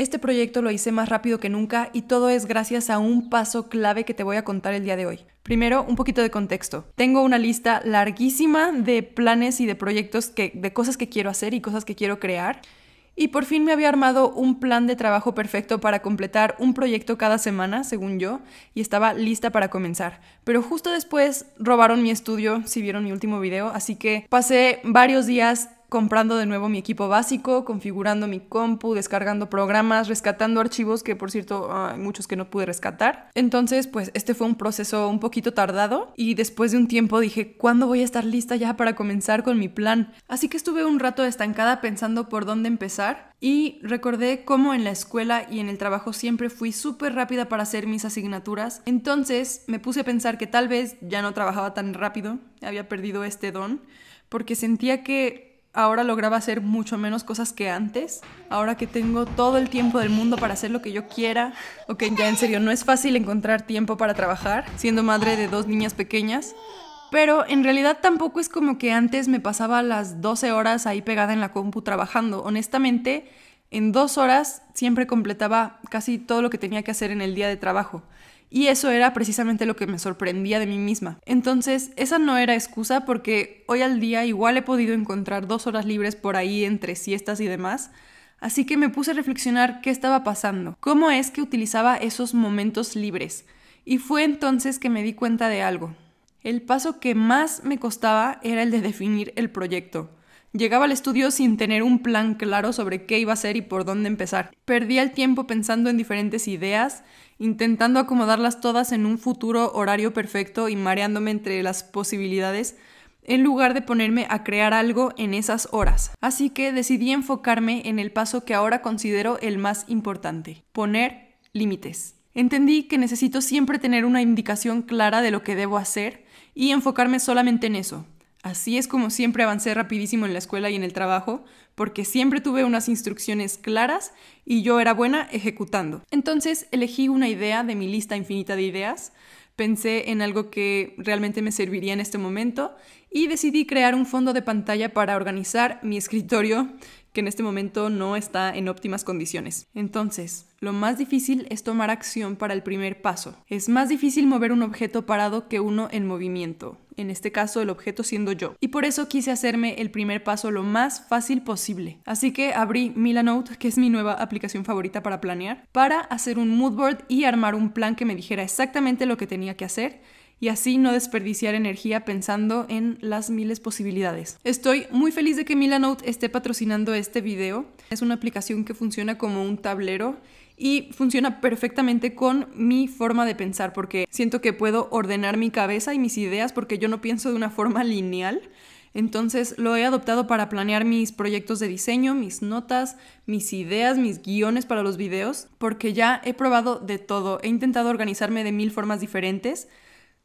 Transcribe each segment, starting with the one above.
Este proyecto lo hice más rápido que nunca y todo es gracias a un paso clave que te voy a contar el día de hoy. Primero, un poquito de contexto. Tengo una lista larguísima de planes y de proyectos, de cosas que quiero hacer y cosas que quiero crear. Y por fin me había armado un plan de trabajo perfecto para completar un proyecto cada semana, según yo, y estaba lista para comenzar. Pero justo después robaron mi estudio, si vieron mi último video, así que pasé varios días comprando de nuevo mi equipo básico, configurando mi compu, descargando programas, rescatando archivos que por cierto hay muchos que no pude rescatar. Entonces pues este fue un proceso un poquito tardado y después de un tiempo dije ¿cuándo voy a estar lista ya para comenzar con mi plan? Así que estuve un rato estancada pensando por dónde empezar y recordé cómo en la escuela y en el trabajo siempre fui súper rápida para hacer mis asignaturas. Entonces me puse a pensar que tal vez ya no trabajaba tan rápido, había perdido este don porque sentía que ahora lograba hacer mucho menos cosas que antes. Ahora que tengo todo el tiempo del mundo para hacer lo que yo quiera. Ok, ya en serio, no es fácil encontrar tiempo para trabajar siendo madre de dos niñas pequeñas. Pero en realidad tampoco es como que antes me pasaba las 12 horas ahí pegada en la compu trabajando. Honestamente, en dos horas siempre completaba casi todo lo que tenía que hacer en el día de trabajo. Y eso era precisamente lo que me sorprendía de mí misma. Entonces, esa no era excusa porque hoy al día igual he podido encontrar dos horas libres por ahí entre siestas y demás. Así que me puse a reflexionar qué estaba pasando, cómo es que utilizaba esos momentos libres. Y fue entonces que me di cuenta de algo. El paso que más me costaba era el de definir el proyecto. Llegaba al estudio sin tener un plan claro sobre qué iba a hacer y por dónde empezar. Perdía el tiempo pensando en diferentes ideas, intentando acomodarlas todas en un futuro horario perfecto y mareándome entre las posibilidades en lugar de ponerme a crear algo en esas horas. Así que decidí enfocarme en el paso que ahora considero el más importante, poner límites. Entendí que necesito siempre tener una indicación clara de lo que debo hacer y enfocarme solamente en eso, Así es como siempre avancé rapidísimo en la escuela y en el trabajo, porque siempre tuve unas instrucciones claras y yo era buena ejecutando. Entonces elegí una idea de mi lista infinita de ideas, pensé en algo que realmente me serviría en este momento y decidí crear un fondo de pantalla para organizar mi escritorio que en este momento no está en óptimas condiciones. Entonces, lo más difícil es tomar acción para el primer paso. Es más difícil mover un objeto parado que uno en movimiento, en este caso el objeto siendo yo. Y por eso quise hacerme el primer paso lo más fácil posible. Así que abrí Milanote, que es mi nueva aplicación favorita para planear, para hacer un moodboard y armar un plan que me dijera exactamente lo que tenía que hacer y así no desperdiciar energía pensando en las miles posibilidades. Estoy muy feliz de que Milanote esté patrocinando este video. Es una aplicación que funciona como un tablero y funciona perfectamente con mi forma de pensar porque siento que puedo ordenar mi cabeza y mis ideas porque yo no pienso de una forma lineal. Entonces lo he adoptado para planear mis proyectos de diseño, mis notas, mis ideas, mis guiones para los videos, porque ya he probado de todo, he intentado organizarme de mil formas diferentes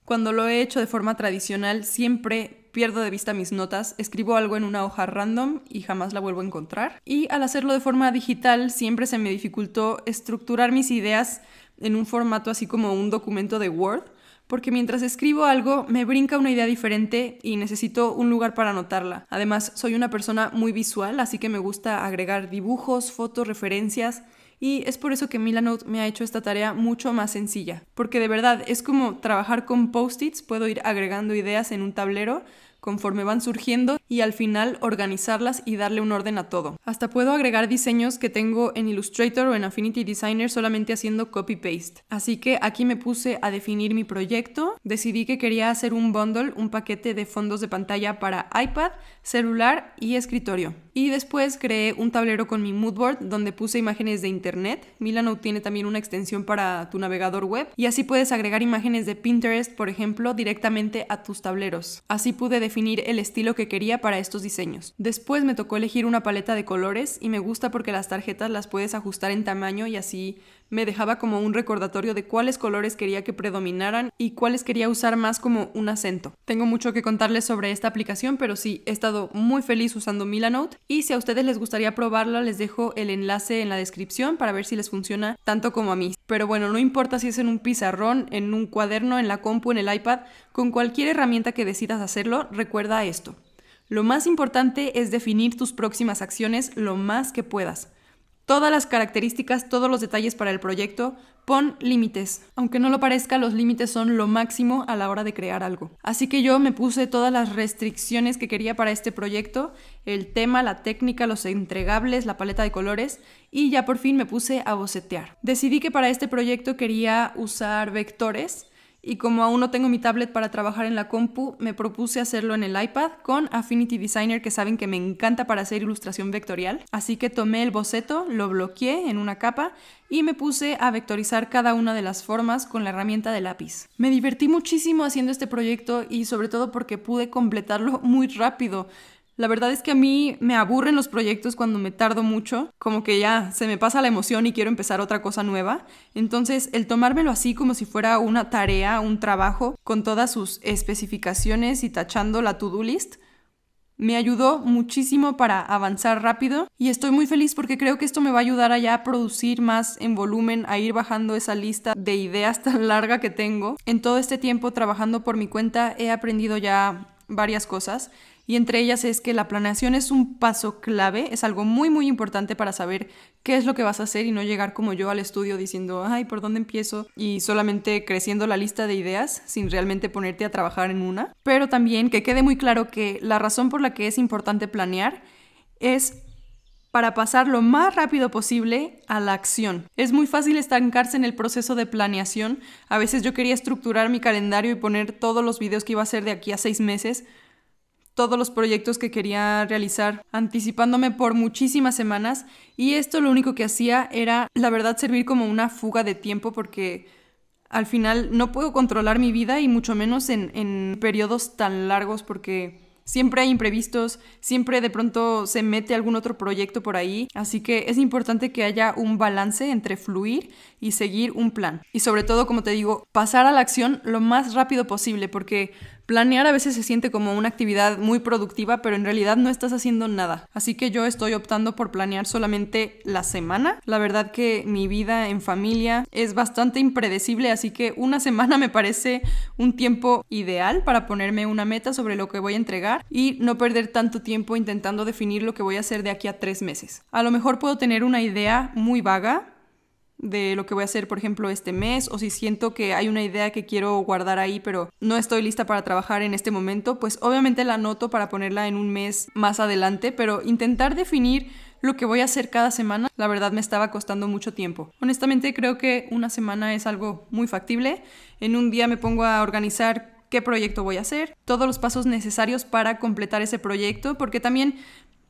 cuando lo he hecho de forma tradicional, siempre pierdo de vista mis notas, escribo algo en una hoja random y jamás la vuelvo a encontrar. Y al hacerlo de forma digital, siempre se me dificultó estructurar mis ideas en un formato así como un documento de Word, porque mientras escribo algo me brinca una idea diferente y necesito un lugar para anotarla. Además, soy una persona muy visual, así que me gusta agregar dibujos, fotos, referencias y es por eso que Milanote me ha hecho esta tarea mucho más sencilla, porque de verdad es como trabajar con post-its, puedo ir agregando ideas en un tablero conforme van surgiendo y al final organizarlas y darle un orden a todo. Hasta puedo agregar diseños que tengo en Illustrator o en Affinity Designer solamente haciendo copy-paste. Así que aquí me puse a definir mi proyecto, decidí que quería hacer un bundle, un paquete de fondos de pantalla para iPad, celular y escritorio. Y después creé un tablero con mi moodboard donde puse imágenes de internet. Milano tiene también una extensión para tu navegador web y así puedes agregar imágenes de Pinterest, por ejemplo, directamente a tus tableros. Así pude definir el estilo que quería para estos diseños. Después me tocó elegir una paleta de colores y me gusta porque las tarjetas las puedes ajustar en tamaño y así me dejaba como un recordatorio de cuáles colores quería que predominaran y cuáles quería usar más como un acento. Tengo mucho que contarles sobre esta aplicación, pero sí, he estado muy feliz usando Milanote y si a ustedes les gustaría probarla, les dejo el enlace en la descripción para ver si les funciona tanto como a mí. Pero bueno, no importa si es en un pizarrón, en un cuaderno, en la compu, en el iPad, con cualquier herramienta que decidas hacerlo, recuerda esto. Lo más importante es definir tus próximas acciones lo más que puedas todas las características, todos los detalles para el proyecto, pon límites. Aunque no lo parezca, los límites son lo máximo a la hora de crear algo. Así que yo me puse todas las restricciones que quería para este proyecto, el tema, la técnica, los entregables, la paleta de colores y ya por fin me puse a bocetear. Decidí que para este proyecto quería usar vectores y como aún no tengo mi tablet para trabajar en la compu, me propuse hacerlo en el iPad con Affinity Designer que saben que me encanta para hacer ilustración vectorial. Así que tomé el boceto, lo bloqueé en una capa y me puse a vectorizar cada una de las formas con la herramienta de lápiz. Me divertí muchísimo haciendo este proyecto y sobre todo porque pude completarlo muy rápido. La verdad es que a mí me aburren los proyectos cuando me tardo mucho, como que ya se me pasa la emoción y quiero empezar otra cosa nueva. Entonces, el tomármelo así como si fuera una tarea, un trabajo, con todas sus especificaciones y tachando la to-do list, me ayudó muchísimo para avanzar rápido y estoy muy feliz porque creo que esto me va a ayudar allá a producir más en volumen, a ir bajando esa lista de ideas tan larga que tengo. En todo este tiempo trabajando por mi cuenta he aprendido ya varias cosas y entre ellas es que la planeación es un paso clave, es algo muy muy importante para saber qué es lo que vas a hacer y no llegar como yo al estudio diciendo, ay, ¿por dónde empiezo? Y solamente creciendo la lista de ideas sin realmente ponerte a trabajar en una. Pero también que quede muy claro que la razón por la que es importante planear es para pasar lo más rápido posible a la acción. Es muy fácil estancarse en el proceso de planeación. A veces yo quería estructurar mi calendario y poner todos los videos que iba a hacer de aquí a seis meses, todos los proyectos que quería realizar, anticipándome por muchísimas semanas y esto lo único que hacía era, la verdad, servir como una fuga de tiempo porque al final no puedo controlar mi vida y mucho menos en, periodos tan largos porque siempre hay imprevistos, siempre de pronto se mete algún otro proyecto por ahí, así que es importante que haya un balance entre fluir y seguir un plan. Y sobre todo, como te digo, pasar a la acción lo más rápido posible porque Planear a veces se siente como una actividad muy productiva, pero en realidad no estás haciendo nada. Así que yo estoy optando por planear solamente la semana. La verdad que mi vida en familia es bastante impredecible, así que una semana me parece un tiempo ideal para ponerme una meta sobre lo que voy a entregar y no perder tanto tiempo intentando definir lo que voy a hacer de aquí a tres meses. A lo mejor puedo tener una idea muy vaga, de lo que voy a hacer, por ejemplo, este mes, o si siento que hay una idea que quiero guardar ahí, pero no estoy lista para trabajar en este momento, pues obviamente la anoto para ponerla en un mes más adelante, pero intentar definir lo que voy a hacer cada semana, la verdad me estaba costando mucho tiempo. Honestamente creo que una semana es algo muy factible. En un día me pongo a organizar qué proyecto voy a hacer, todos los pasos necesarios para completar ese proyecto, porque también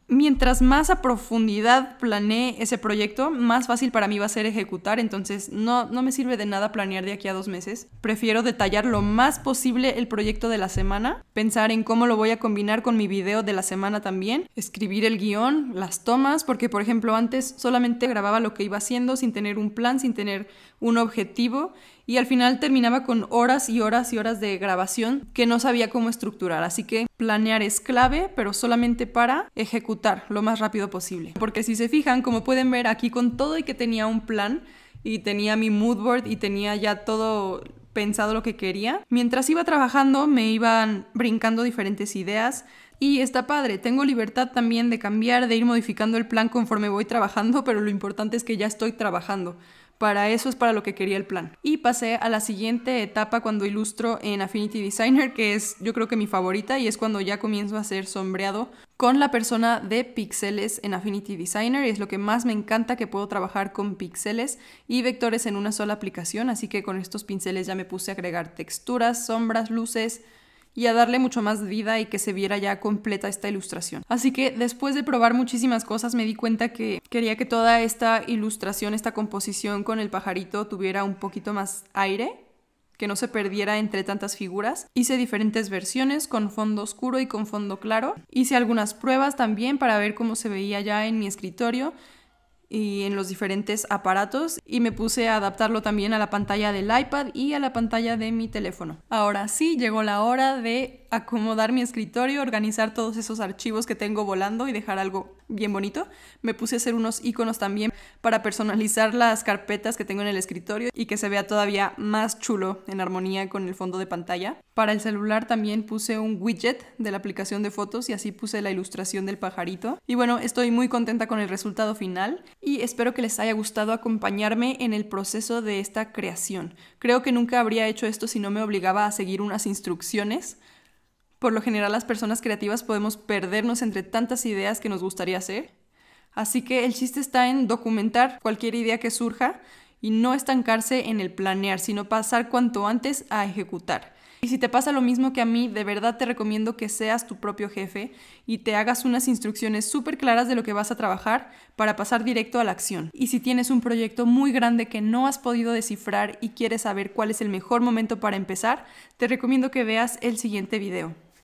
mientras más a profundidad planeé ese proyecto, más fácil para mí va a ser ejecutar, entonces no, no me sirve de nada planear de aquí a dos meses. Prefiero detallar lo más posible el proyecto de la semana, pensar en cómo lo voy a combinar con mi video de la semana también, escribir el guión, las tomas, porque por ejemplo antes solamente grababa lo que iba haciendo sin tener un plan, sin tener un objetivo y al final terminaba con horas y horas y horas de grabación que no sabía cómo estructurar. Así que planear es clave, pero solamente para ejecutar lo más rápido posible. Porque si se fijan, como pueden ver aquí con todo y que tenía un plan y tenía mi mood y tenía ya todo pensado lo que quería, mientras iba trabajando me iban brincando diferentes ideas. Y está padre, tengo libertad también de cambiar, de ir modificando el plan conforme voy trabajando, pero lo importante es que ya estoy trabajando. Para eso es para lo que quería el plan. Y pasé a la siguiente etapa cuando ilustro en Affinity Designer, que es yo creo que mi favorita y es cuando ya comienzo a hacer sombreado con la persona de píxeles en Affinity Designer. Y es lo que más me encanta que puedo trabajar con píxeles y vectores en una sola aplicación, así que con estos pinceles ya me puse a agregar texturas, sombras, luces, y a darle mucho más vida y que se viera ya completa esta ilustración. Así que después de probar muchísimas cosas me di cuenta que quería que toda esta ilustración, esta composición con el pajarito tuviera un poquito más aire que no se perdiera entre tantas figuras. Hice diferentes versiones con fondo oscuro y con fondo claro. Hice algunas pruebas también para ver cómo se veía ya en mi escritorio y en los diferentes aparatos y me puse a adaptarlo también a la pantalla del iPad y a la pantalla de mi teléfono. Ahora sí, llegó la hora de acomodar mi escritorio, organizar todos esos archivos que tengo volando y dejar algo bien bonito. Me puse a hacer unos iconos también para personalizar las carpetas que tengo en el escritorio y que se vea todavía más chulo en armonía con el fondo de pantalla. Para el celular también puse un widget de la aplicación de fotos y así puse la ilustración del pajarito. Y bueno, estoy muy contenta con el resultado final y espero que les haya gustado acompañarme en el proceso de esta creación. Creo que nunca habría hecho esto si no me obligaba a seguir unas instrucciones. Por lo general las personas creativas podemos perdernos entre tantas ideas que nos gustaría hacer. Así que el chiste está en documentar cualquier idea que surja y no estancarse en el planear, sino pasar cuanto antes a ejecutar. Y si te pasa lo mismo que a mí, de verdad te recomiendo que seas tu propio jefe y te hagas unas instrucciones súper claras de lo que vas a trabajar para pasar directo a la acción. Y si tienes un proyecto muy grande que no has podido descifrar y quieres saber cuál es el mejor momento para empezar, te recomiendo que veas el siguiente video.